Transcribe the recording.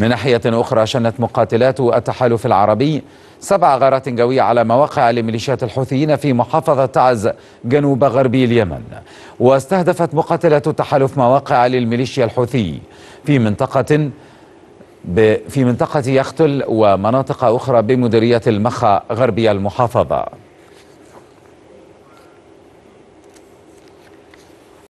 من ناحية أخرى شنت مقاتلات التحالف العربي سبع غارات جوية على مواقع لميليشيات الحوثيين في محافظة تعز جنوب غربي اليمن واستهدفت مقاتلات التحالف مواقع للميليشيا الحوثي في منطقة ب... في منطقة يختل ومناطق أخرى بمديرية المخا غربي المحافظة